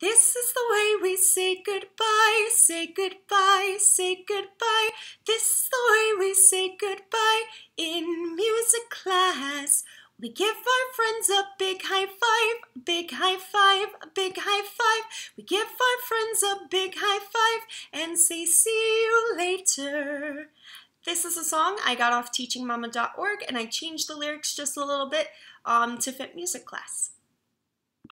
This is the way we say goodbye, say goodbye, say goodbye. This is the way we say goodbye in music class. We give our friends a big high five, big high five, big high five. We give our friends a big high five and say see you later. This is a song I got off teachingmama.org and I changed the lyrics just a little bit um, to fit music class.